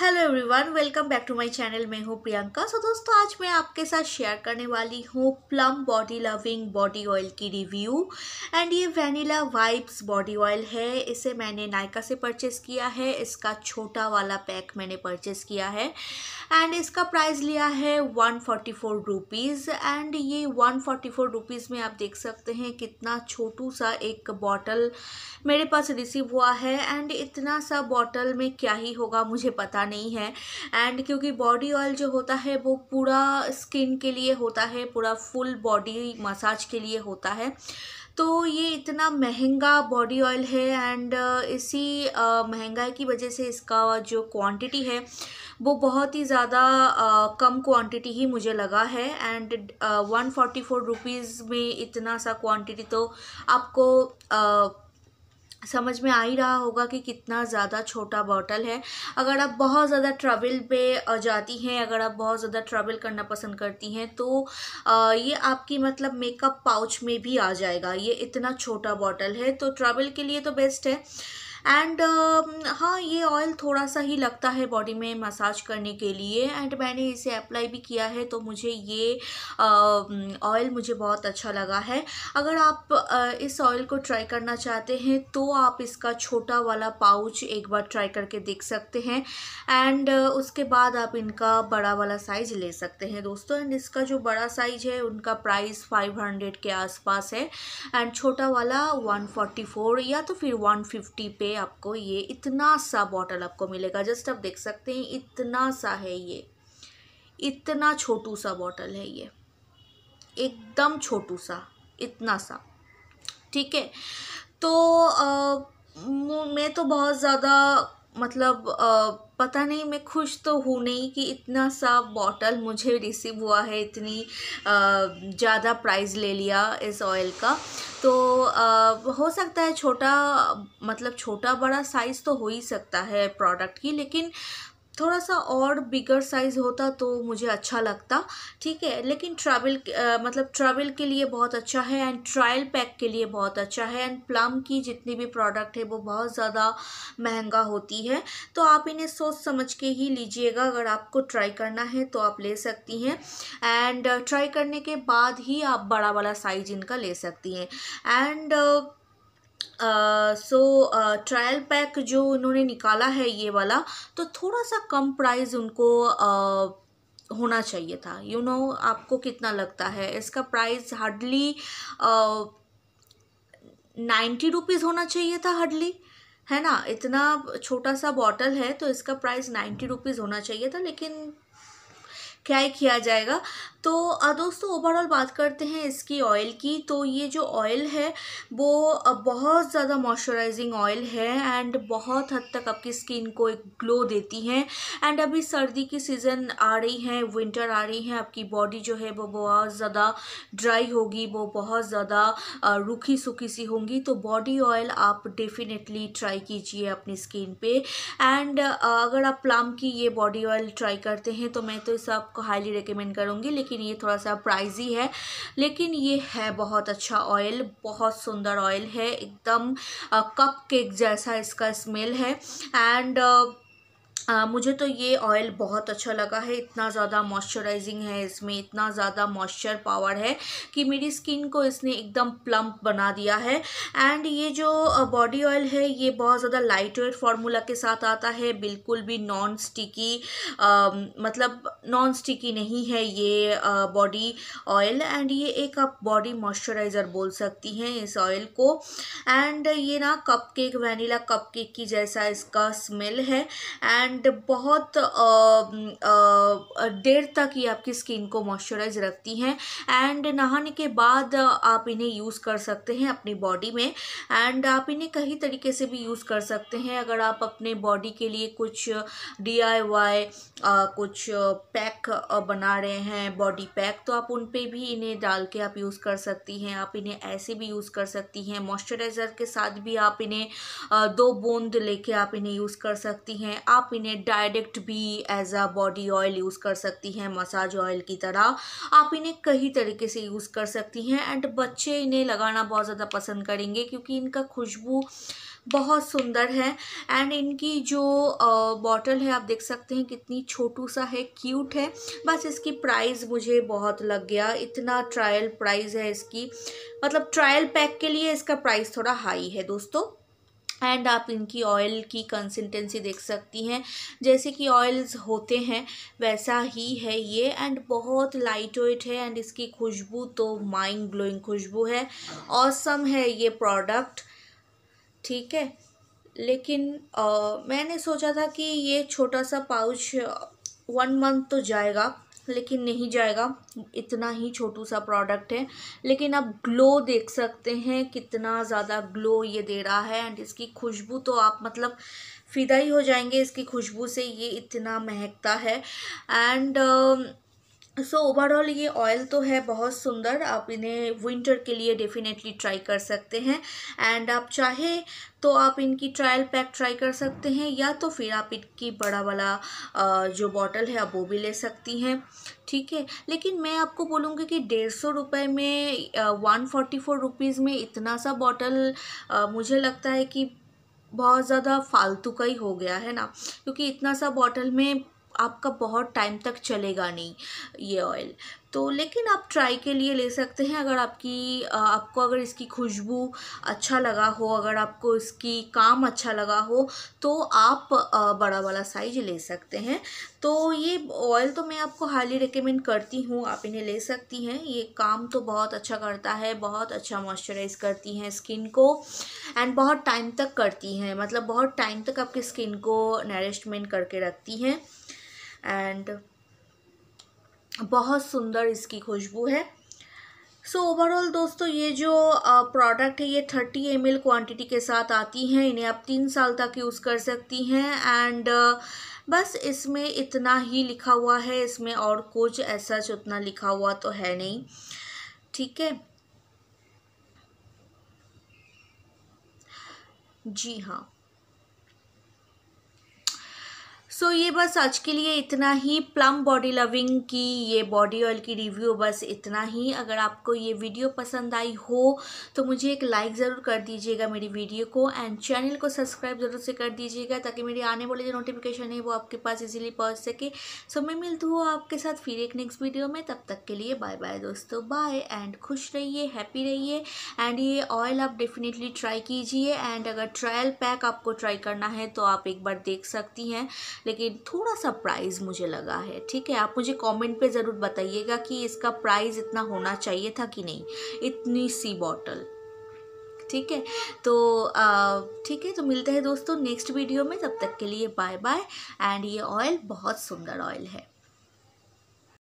hello everyone welcome back to my channel मैं हूँ प्रियंका सो so, दोस्तों आज मैं आपके साथ शेयर करने वाली हूँ Plum body loving body oil की रिव्यू एंड ये वैनिला वाइब्स बॉडी ऑयल है इसे मैंने नायका से परचेस किया है इसका छोटा वाला पैक मैंने परचेस किया है एंड इसका प्राइस लिया है one forty four rupees and ये वन फोर्टी फोर रुपीज़ में आप देख सकते हैं कितना छोटू सा एक बॉटल मेरे पास रिसीव हुआ है एंड इतना सा बॉटल में क्या ही होगा मुझे पता नहीं है एंड क्योंकि बॉडी ऑयल जो होता है वो पूरा स्किन के लिए होता है पूरा फुल बॉडी मसाज के लिए होता है तो ये इतना महंगा बॉडी ऑयल है एंड इसी महंगाई की वजह से इसका जो क्वांटिटी है वो बहुत ही ज़्यादा कम क्वांटिटी ही मुझे लगा है and one forty four rupees में इतना सा क्वांटिटी तो आपको समझ में आ ही रहा होगा कि कितना ज़्यादा छोटा बॉटल है अगर आप बहुत ज़्यादा ट्रैवल पे जाती हैं अगर आप बहुत ज़्यादा ट्रैवल करना पसंद करती हैं तो ये आपकी मतलब मेकअप पाउच में भी आ जाएगा ये इतना छोटा बॉटल है तो ट्रैवल के लिए तो बेस्ट है एंड uh, um, हाँ ये ऑयल थोड़ा सा ही लगता है बॉडी में मसाज करने के लिए एंड मैंने इसे अप्लाई भी किया है तो मुझे ये ऑयल um, uh, मुझे बहुत अच्छा लगा है अगर आप uh, इस ऑयल को ट्राई करना चाहते हैं तो आप इसका छोटा वाला पाउच एक बार ट्राई करके देख सकते हैं एंड uh, उसके बाद आप इनका बड़ा वाला साइज़ ले सकते हैं दोस्तों एंड इसका जो बड़ा साइज़ है उनका प्राइस फाइव के आसपास है एंड छोटा वाला वन या तो फिर वन पे आपको ये इतना सा बॉटल आपको मिलेगा जस्ट आप देख सकते हैं इतना सा है ये इतना छोटू सा बॉटल है ये एकदम छोटू सा इतना सा ठीक है तो आ, मैं तो बहुत ज़्यादा मतलब आ, पता नहीं मैं खुश तो हूँ नहीं कि इतना सा बॉटल मुझे रिसीव हुआ है इतनी ज़्यादा प्राइस ले लिया इस ऑयल का तो आ, हो सकता है छोटा मतलब छोटा बड़ा साइज़ तो हो ही सकता है प्रोडक्ट की लेकिन थोड़ा सा और बिगर साइज़ होता तो मुझे अच्छा लगता ठीक है लेकिन ट्रैवल मतलब ट्रैवल के लिए बहुत अच्छा है एंड ट्रायल पैक के लिए बहुत अच्छा है एंड प्लम की जितनी भी प्रोडक्ट है वो बहुत ज़्यादा महंगा होती है तो आप इन्हें सोच समझ के ही लीजिएगा अगर आपको ट्राई करना है तो आप ले सकती हैं एंड ट्राई करने के बाद ही आप बड़ा वाला साइज इनका ले सकती हैं एंड सो ट्रायल पैक जो उन्होंने निकाला है ये वाला तो थोड़ा सा कम प्राइस उनको uh, होना चाहिए था यू you नो know, आपको कितना लगता है इसका प्राइस हार्डली नाइन्टी रुपीज़ होना चाहिए था हार्डली है ना इतना छोटा सा बॉटल है तो इसका प्राइस नाइन्टी रुपीज़ होना चाहिए था लेकिन क्या ही किया जाएगा तो दोस्तों ओवरऑल बात करते हैं इसकी ऑयल की तो ये जो ऑयल है वो बहुत ज़्यादा मॉइस्चराइजिंग ऑयल है एंड बहुत हद तक आपकी स्किन को एक ग्लो देती है एंड अभी सर्दी की सीज़न आ रही है विंटर आ रही है आपकी बॉडी जो है वो बहुत ज़्यादा ड्राई होगी वो बहुत ज़्यादा रूखी सूखी सी होंगी तो बॉडी ऑयल आप डेफिनेटली ट्राई कीजिए अपनी स्किन पर एंड अगर आप प्लाम की ये बॉडी ऑयल ट्राई करते हैं तो मैं तो इस आप आपको हाईली रिकमेंड करूँगी लेकिन ये थोड़ा सा प्राइजी है लेकिन ये है बहुत अच्छा ऑयल बहुत सुंदर ऑयल है एकदम कप केक जैसा इसका स्मेल है एंड आ, मुझे तो ये ऑयल बहुत अच्छा लगा है इतना ज़्यादा मॉइस्चराइजिंग है इसमें इतना ज़्यादा मॉइस्चर पावर है कि मेरी स्किन को इसने एकदम प्लम्प बना दिया है एंड ये जो बॉडी ऑयल है ये बहुत ज़्यादा लाइट वेट फार्मूला के साथ आता है बिल्कुल भी नॉन स्टिकी मतलब नॉन स्टिकी नहीं है ये बॉडी ऑयल एंड ये एक आप बॉडी मॉइस्चराइज़र बोल सकती हैं इस ऑयल को एंड ये ना कप केक कप केक की जैसा इसका स्मेल है एंड एंड बहुत देर तक ये आपकी स्किन को मॉइस्चराइज रखती हैं एंड नहाने के बाद आप इन्हें यूज़ कर सकते हैं अपनी बॉडी में एंड आप इन्हें कई तरीके से भी यूज़ कर सकते हैं अगर आप अपने बॉडी के लिए कुछ डी कुछ पैक बना रहे हैं बॉडी पैक तो आप उन पर भी इन्हें डाल के आप यूज़ कर सकती हैं आप इन्हें ऐसे भी यूज़ कर सकती हैं मॉइस्चराइज़र के साथ भी आप इन्हें दो बूंद लेके आप इन्हें यूज़ कर सकती हैं आप इन्हें डायरेक्ट भी as a body oil use use कर सकती हैं मसाज ऑयल की तरह आप इन्हें कई तरीके से यूज़ कर सकती हैं एंड बच्चे इन्हें लगाना बहुत ज़्यादा पसंद करेंगे क्योंकि इनका खुशबू बहुत सुंदर है एंड इनकी जो बॉटल है आप देख सकते हैं कितनी छोटू सा है क्यूट है बस इसकी प्राइस मुझे बहुत लग गया इतना ट्रायल प्राइस है इसकी मतलब ट्रायल पैक के लिए इसका प्राइस थोड़ा हाई है दोस्तों एंड आप इनकी ऑयल की कंसिस्टेंसी देख सकती हैं जैसे कि ऑयल्स होते हैं वैसा ही है ये एंड बहुत लाइट वेट है एंड इसकी खुशबू तो माइंड ग्लोइंग खुशबू है ऑसम है ये प्रोडक्ट ठीक है लेकिन आ, मैंने सोचा था कि ये छोटा सा पाउच वन मंथ तो जाएगा लेकिन नहीं जाएगा इतना ही छोटू सा प्रोडक्ट है लेकिन आप ग्लो देख सकते हैं कितना ज़्यादा ग्लो ये दे रहा है एंड इसकी खुशबू तो आप मतलब फ़िदा ही हो जाएंगे इसकी खुशबू से ये इतना महकता है एंड सो so, ओवरऑल ये ऑयल तो है बहुत सुंदर आप इन्हें विंटर के लिए डेफिनेटली ट्राई कर सकते हैं एंड आप चाहे तो आप इनकी ट्रायल पैक ट्राई कर सकते हैं या तो फिर आप इनकी बड़ा वाला जो बॉटल है आप वो भी ले सकती हैं ठीक है लेकिन मैं आपको बोलूँगी कि डेढ़ सौ रुपये में वन फोर्टी फोर रुपीज़ में इतना सा बॉटल मुझे लगता है कि बहुत ज़्यादा फालतू का ही हो गया है ना क्योंकि इतना सा बॉटल में आपका बहुत टाइम तक चलेगा नहीं ये ऑयल तो लेकिन आप ट्राई के लिए ले सकते हैं अगर आपकी आपको अगर इसकी खुशबू अच्छा लगा हो अगर आपको इसकी काम अच्छा लगा हो तो आप बड़ा वाला साइज ले सकते हैं तो ये ऑयल तो मैं आपको हाईली रिकमेंड करती हूँ आप इन्हें ले सकती हैं ये काम तो बहुत अच्छा करता है बहुत अच्छा मॉइस्चराइज करती हैं स्किन को एंड बहुत टाइम तक करती हैं मतलब बहुत टाइम तक आपकी स्किन को नरिशमेंट करके रखती हैं एंड बहुत सुंदर इसकी खुशबू है सो so, ओवरऑल दोस्तों ये जो प्रोडक्ट है ये थर्टी एम एल क्वान्टिटी के साथ आती हैं इन्हें आप तीन साल तक यूज़ कर सकती हैं एंड बस इसमें इतना ही लिखा हुआ है इसमें और कुछ ऐसा उतना लिखा हुआ तो है नहीं ठीक है जी हाँ सो so, ये बस आज के लिए इतना ही प्लम बॉडी लविंग की ये बॉडी ऑयल की रिव्यू बस इतना ही अगर आपको ये वीडियो पसंद आई हो तो मुझे एक लाइक ज़रूर कर दीजिएगा मेरी वीडियो को एंड चैनल को सब्सक्राइब ज़रूर से कर दीजिएगा ताकि मेरी आने वाली जो नोटिफिकेशन है वो आपके पास इजीली पहुंच सके सो so, मैं मिलती हूँ आपके साथ फिर एक नेक्स्ट वीडियो में तब तक के लिए बाय बाय दोस्तों बाय एंड खुश रहिए हैप्पी रहिए एंड ये ऑयल आप डेफिनेटली ट्राई कीजिए एंड अगर ट्रायल पैक आपको ट्राई करना है तो आप एक बार देख सकती हैं लेकिन थोड़ा सा प्राइस मुझे लगा है ठीक है आप मुझे कमेंट पे ज़रूर बताइएगा कि इसका प्राइस इतना होना चाहिए था कि नहीं इतनी सी बॉटल ठीक है तो ठीक है तो मिलते हैं दोस्तों नेक्स्ट वीडियो में तब तक के लिए बाय बाय एंड ये ऑयल बहुत सुंदर ऑयल है